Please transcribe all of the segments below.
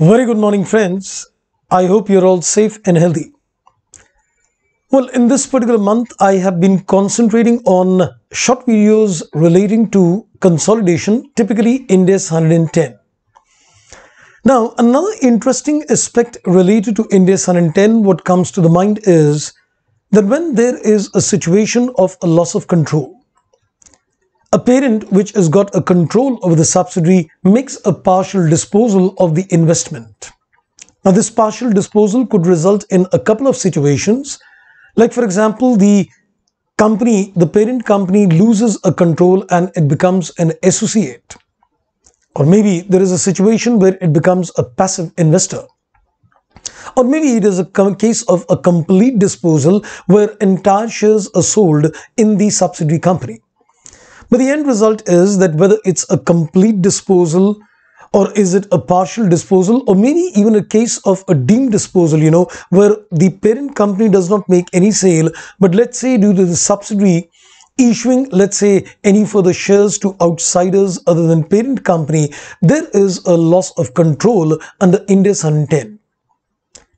Very good morning friends. I hope you're all safe and healthy. Well, in this particular month, I have been concentrating on short videos relating to consolidation, typically Index 110. Now, another interesting aspect related to Index 110, what comes to the mind is that when there is a situation of a loss of control, a parent which has got a control over the subsidiary makes a partial disposal of the investment. Now this partial disposal could result in a couple of situations. Like for example, the company, the parent company loses a control and it becomes an associate. Or maybe there is a situation where it becomes a passive investor. Or maybe it is a case of a complete disposal where entire shares are sold in the subsidiary company. But the end result is that whether it's a complete disposal or is it a partial disposal or maybe even a case of a deemed disposal, you know, where the parent company does not make any sale, but let's say due to the subsidiary issuing, let's say, any further shares to outsiders other than parent company, there is a loss of control under Ind 110.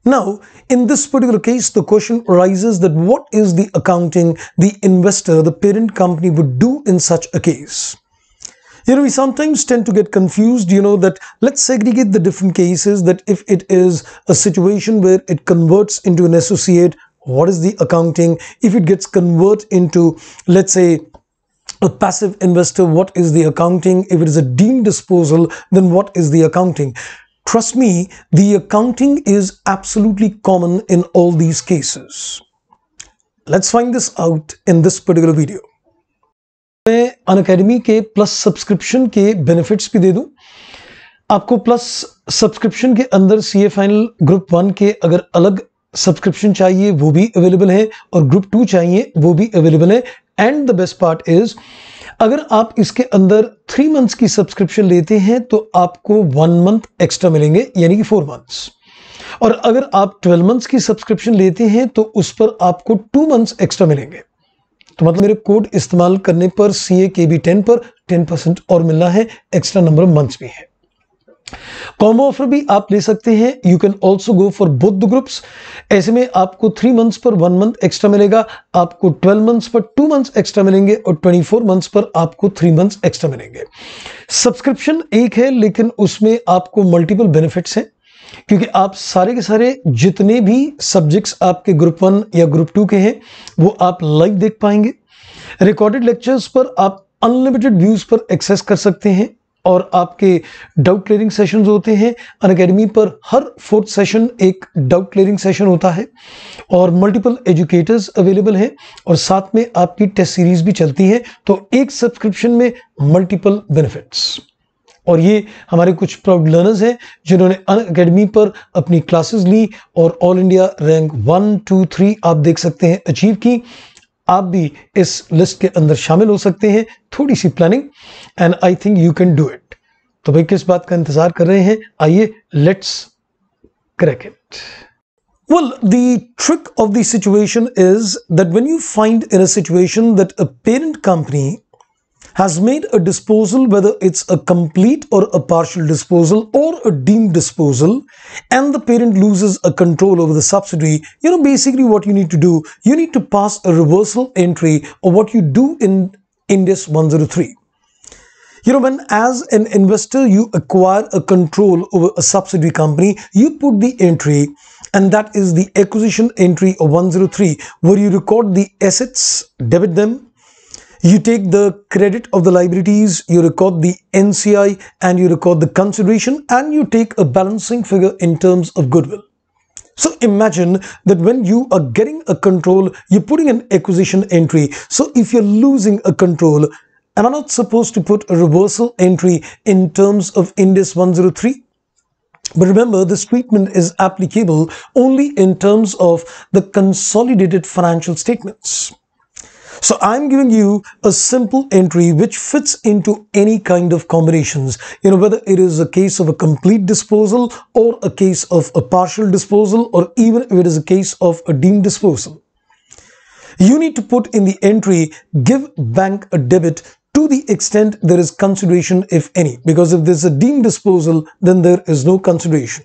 Now, in this particular case, the question arises that what is the accounting the investor, the parent company would do in such a case? You know, we sometimes tend to get confused, you know, that let's segregate the different cases that if it is a situation where it converts into an associate, what is the accounting? If it gets convert into, let's say, a passive investor, what is the accounting? If it is a deemed disposal, then what is the accounting? Trust me, the accounting is absolutely common in all these cases. Let's find this out in this particular video. मैं Unacademy के plus subscription के benefits भी दे दूं आपको plus subscription के अंदर CA final group one के अगर अलग सब्सक्रिप्शन चाहिए वो भी अवेलेबल है और ग्रुप टू चाहिए वो भी अवेलेबल है and the best part is अगर आप इसके अंदर थ्री मंथ्स की सब्सक्रिप्शन लेते हैं तो आपको वन मंथ एक्स्ट्रा मिलेंगे यानी कि फोर मंथ्स और अगर आप ट्वेल्व मंथ्स की सब्सक्रिप्शन लेते हैं तो उस पर आपको टू मंथ्स एक्स्ट्रा मिलेंगे तो मतलब मेरे कोड इस्तेमाल करने पर सी ए के बी टेन पर टेन परसेंट और मिलना है एक्स्ट्रा नंबर ऑफ मंथ्स भी है कॉम्बो ऑफर भी आप ले सकते हैं you can also go for both groups ऐसे में आपको थ्री मंथ्स पर वन मंथ एक्स्ट्रा मिलेगा आपको ट्वेल्व मंथ्स पर टू मंथ्स एक्स्ट्रा मिलेंगे और ट्वेंटी फोर मंथ्स पर आपको थ्री मंथ्स एक्स्ट्रा मिलेंगे सब्सक्रिप्शन एक है लेकिन उसमें आपको मल्टीपल बेनिफिट्स हैं क्योंकि आप सारे के सारे जितने भी सब्जेक्ट्स आपके ग्रुप वन या ग्रुप टू के हैं वो आप लाइव देख पाएंगे रिकॉर्डेड लेक्चर्स पर आप अनलिमिटेड व्यूज पर एक्सेस कर सकते हैं और आपके डाउट क्लियरिंग सेशन होते हैं अन अकेडमी पर हर फोर्थ सेशन एक डाउट क्लियरिंग सेशन होता है और मल्टीपल एजुकेटर्स अवेलेबल हैं और साथ में आपकी टेस्ट सीरीज भी चलती है तो एक सब्सक्रिप्शन में मल्टीपल बेनिफिट्स और ये हमारे कुछ प्राउड लर्नर्स हैं जिन्होंने अन अकेडमी पर अपनी क्लासेस ली और all India rank one two three आप देख सकते हैं अचीव की आप भी इस लिस्ट के अंदर शामिल हो सकते हैं थोड़ी सी planning and I think you can do it तो भाई किस बात का इंतजार कर रहे हैं आइए let's cricket well the trick of the situation is that when you find in a situation that a parent company has made a disposal, whether it's a complete or a partial disposal or a deemed disposal, and the parent loses a control over the subsidiary, you know, basically what you need to do, you need to pass a reversal entry or what you do in Indus 103. You know, when as an investor, you acquire a control over a subsidiary company, you put the entry and that is the acquisition entry of 103 where you record the assets, debit them you take the credit of the liabilities, you record the NCI and you record the consideration and you take a balancing figure in terms of goodwill. So imagine that when you are getting a control, you're putting an acquisition entry. So if you're losing a control, am I not supposed to put a reversal entry in terms of Indus 103? But remember, this treatment is applicable only in terms of the consolidated financial statements. So I'm giving you a simple entry which fits into any kind of combinations, you know, whether it is a case of a complete disposal or a case of a partial disposal or even if it is a case of a deemed disposal. You need to put in the entry, give bank a debit to the extent there is consideration if any, because if there's a deemed disposal, then there is no consideration.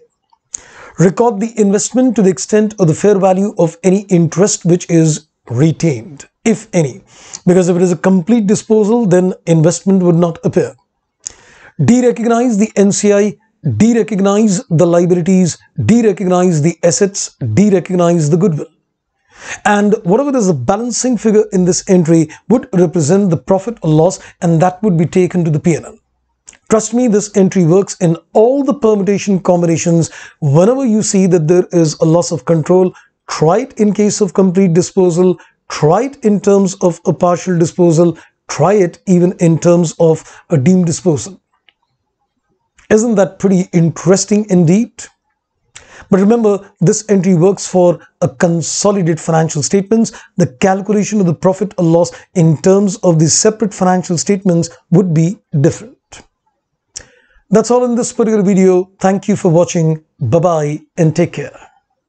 Record the investment to the extent of the fair value of any interest which is retained if any, because if it is a complete disposal, then investment would not appear. Derecognize the NCI, derecognize the liabilities, derecognize the assets, derecognize the goodwill. And whatever is a balancing figure in this entry would represent the profit or loss and that would be taken to the P&L. Trust me, this entry works in all the permutation combinations. Whenever you see that there is a loss of control, try it in case of complete disposal, try it in terms of a partial disposal, try it even in terms of a deemed disposal. Isn't that pretty interesting indeed? But remember, this entry works for a consolidated financial statements. The calculation of the profit or loss in terms of the separate financial statements would be different. That's all in this particular video. Thank you for watching. Bye-bye and take care.